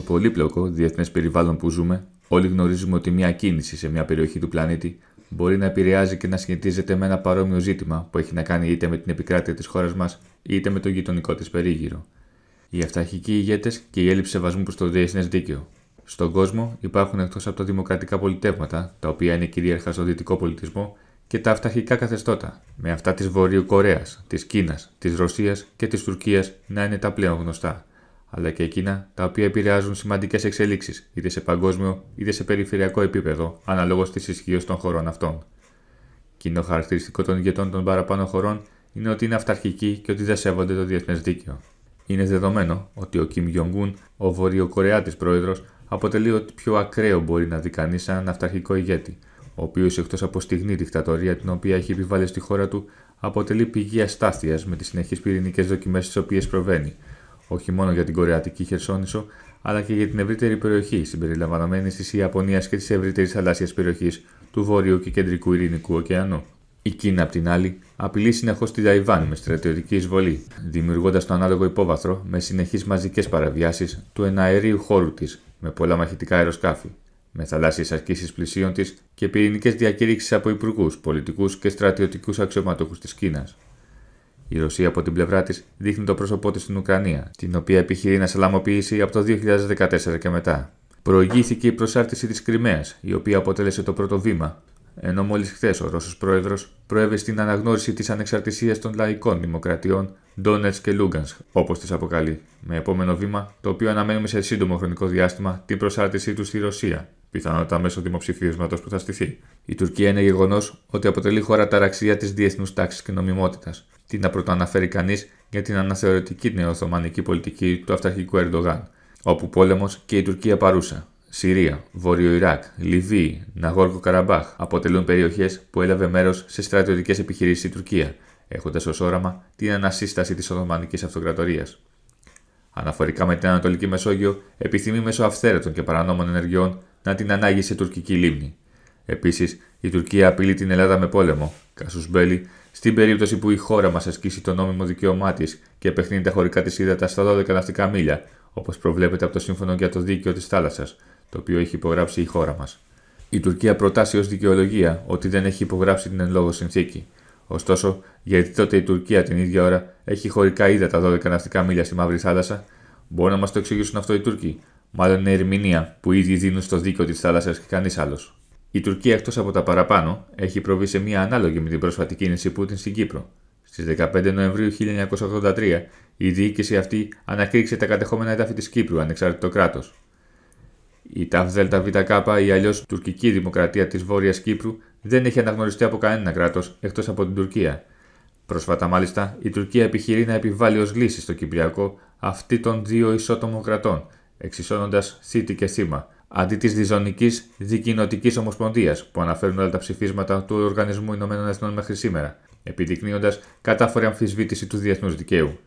στο πολύπλοκο διεθνές περιβάλλον που ζούμε, όλοι γνωρίζουμε ότι μια κίνηση σε μια περιοχή του πλανήτη μπορεί να επηρεάζει και να σχετίζεται με ένα παρόμοιο ζήτημα που έχει να κάνει είτε με την επικράτεια της χώρας μας είτε με τον γειτονικό της περίγυρο. Οι αυταρχικοί ηγέτες και η έλλειψη σεβασμού προς το διεθνές δίκαιο. Στον κόσμο υπάρχουν εκτός από τα δημοκρατικά πολιτεύματα, τα οποία είναι κυρίαρχα στον δυτικό πολιτισμό, και τα αυταρχικά καθεστώτα, με αυτά της Βορείου Κορέας, της Κίνας, της Ρωσίας και της Τουρκίας να είναι τα πλέον γνωστά αλλά και εκείνα τα οποία επηρεάζουν σημαντικές εξελίξεις είτε σε παγκόσμιο είτε σε περιφερειακό επίπεδο, αναλόγως της ισχύως των χωρών αυτών. Κοινό χαρακτηριστικό των ηγετών των παραπάνω χωρών είναι ότι είναι αυταρχικοί και ότι δεν σέβονται το διεθνές δίκαιο. Είναι δεδομένο ότι ο Κιμ Γιονγκούν, ο Βορειοκορεάτης πρόεδρος, αποτελεί ότι πιο ακραίο μπορεί να δει κανείς έναν αυταρχικό ηγέτη, ο οποίος εκτός από στιγμή δικτατορία την οποία έχει επιβάλει στη χώρα του, αποτελεί πηγή αστάθειας με τις συνεχείς πυρηνικές δοκιμές τις οποίες προβαίνει, όχι μόνο για την Κορεατική Χερσόνησο, αλλά και για την ευρύτερη περιοχή, συμπεριλαμβανομένη της Ιαπωνίας και της ευρύτερης θαλάσσιας περιοχής του Βόρειου και Κεντρικού Ειρηνικού ωκεανού. Η Κίνα, απ' την άλλη, απειλεί συνεχώς τη Ταϊβάν με στρατιωτική εισβολή, δημιουργώντας το ανάλογο υπόβαθρο με συνεχείς μαζικές παραβιάσεις του εναερίου χώρου της με πολλά μαχητικά αεροσκάφη, με θαλάσσιες ασκήσεις πλησίων της και πυρηνικές διακήρυξεις από υπουργούς, πολιτικούς και στρατιωτικούς αξιωματούχους της Κίνας. Η Ρωσία από την πλευρά της δείχνει το πρόσωπό της στην Ουκρανία, την οποία επιχειρεί να σαλαμοποιήσει από το 2014 και μετά. Προηγήθηκε η προσάρτηση της Κρυμαίας, η οποία αποτέλεσε το πρώτο βήμα, ενώ μόλις χθες ο Ρώσος πρόεδρος προέβη στην αναγνώριση της ανεξαρτησίας των λαϊκών δημοκρατιών Ντόνετ και Λούγκανσκ, όπως τις αποκαλεί, με επόμενο βήμα, το οποίο αναμένουμε σε σύντομο χρονικό διάστημα, την προσάρτησή του στη Ρωσία πιθανότητα μέσω δημοψηφίσματος που θα στηθεί. Η Τουρκία είναι γεγονός ότι αποτελεί χώρα ταραξία της διεθνούς τάξης και νομιμότητας. Τι να πρωτοαναφέρει κανείς για την αναθεωρητική νεοοθωμανική πολιτική του αυταρχικού Ερντογάν, όπου πόλεμος και η Τουρκία παρούσα. Συρία, Βόρειο Ιράκ, Λιβύη, Ναγόρκο Καραμπάχ αποτελούν περιοχές που έλαβε μέρος σε στρατιωτικές επιχειρήσεις η Τουρκία, έχοντας ως όραμα την ανασύσταση της Οθωμανικής Αυτοκρατορίας. Αναφορικά με την Ανατολική Μεσόγειο, επιθυμεί μέσω αυθαίρετων και παρανόμων ενεργειών να την ανάγει σε τουρκική λίμνη. Επίσης, η Τουρκία απειλεί την Ελλάδα με πόλεμο, μπέλη, στην περίπτωση που η χώρα μας ασκήσει το νόμιμο δικαίωμά της και επεχνύνει τα χωρικά της ύδατα στα 12 ναυτικά μίλια, όπως προβλέπεται από το Σύμφωνο για το Δίκαιο της Θάλασσας, το οποίο έχει υπογράψει η χώρα μας. Η Τουρκία προτάσει ως δικαιολογία ότι δεν έχει υπογράψει την εν λόγω συνθήκη. Ωστόσο, γιατί τότε η Τουρκία την ίδια ώρα έχει χωρικά ύδατα 12 ναυτικά μίλια στη Μαύρη Θάλασσα, μπορούν να μας το εξηγήσουν αυτό οι Τούρκοι, μάλλον είναι ερμηνεία που ήδη δίνουν στο δίκαιο της θάλασσας και κανείς άλλος. Η Τουρκία εκτός από τα παραπάνω έχει προβεί σε μια ανάλογη με την πρόσφατη κίνηση Πούτιν στην Κύπρο. Στις 15 Νοεμβρίου 1983 η διοίκηση αυτή ανακήρυξε τα κατεχόμενα εδάφη της Κύπρου ανεξάρτητο κράτος. Η ΤΑΒΔΕΛΤΑΒΚ ή αλλιώς Τουρκική Δημοκρατία της Βόρειας Κύπρου δεν έχει αναγνωριστεί από κανένα κράτος εκτός από την Τουρκία. Πρόσφατα, μάλιστα, η Τουρκία επιχειρεί να επιβάλλει ως λύση στο Κυπριακό αυτή των δύο ισότομων κρατών, εξισώνοντας θήτη και σήμα, αντί της διζωνικής δικοινοτικής ομοσπονδίας που αναφέρουν όλα τα ψηφίσματα του Οργανισμού Ηνωμένων Εθνών μέχρι σήμερα, επιδεικνύοντας κατάφορη αμφισβήτηση του διεθνούς δικαίου.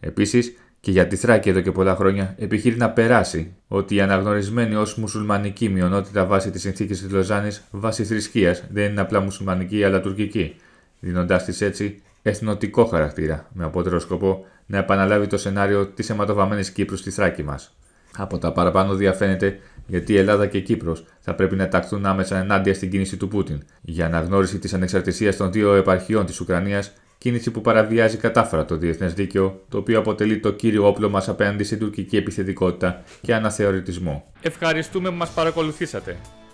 Επίσης, και για τη Θράκη εδώ και πολλά χρόνια επιχείρη να περάσει ότι η αναγνωρισμένη ως μουσουλμανική μειονότητα βάσει της συνθήκης της Λοζάνης βάσει θρησκείας δεν είναι απλά μουσουλμανική αλλά τουρκική, δίνοντάς της έτσι εθνοτικό χαρακτήρα, με απότερο σκοπό να επαναλάβει το σενάριο της αιματοβαμμένη Κύπρου στη Θράκη μας. Από τα παραπάνω διαφαίνεται γιατί η Ελλάδα και η Κύπρος θα πρέπει να ταχθούν άμεσα ενάντια στην κίνηση του Πούτιν για αναγνώριση της ανεξαρτησίας των δύο επαρχιών της Ουκρανίας, κίνηση που παραβιάζει κατάφρατο το διεθνές δίκαιο, το οποίο αποτελεί το κύριο όπλο μας απέναντι στην τουρκική επιθετικότητα και αναθεωρητισμό. Ευχαριστούμε που μας παρακολουθήσατε.